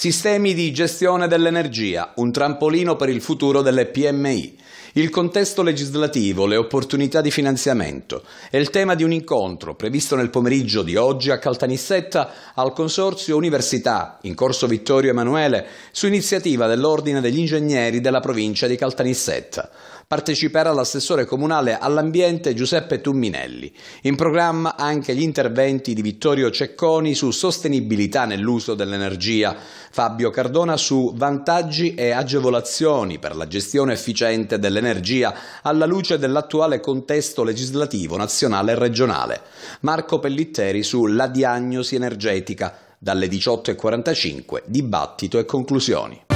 Sistemi di gestione dell'energia, un trampolino per il futuro delle PMI. Il contesto legislativo, le opportunità di finanziamento è il tema di un incontro previsto nel pomeriggio di oggi a Caltanissetta al Consorzio Università in corso Vittorio Emanuele su iniziativa dell'Ordine degli Ingegneri della provincia di Caltanissetta. Parteciperà l'assessore comunale all'ambiente Giuseppe Tumminelli. In programma anche gli interventi di Vittorio Cecconi su sostenibilità nell'uso dell'energia, Fabio Cardona su vantaggi e agevolazioni per la gestione efficiente dell'energia alla luce dell'attuale contesto legislativo nazionale e regionale. Marco Pellitteri sulla diagnosi energetica, dalle 18.45, dibattito e conclusioni.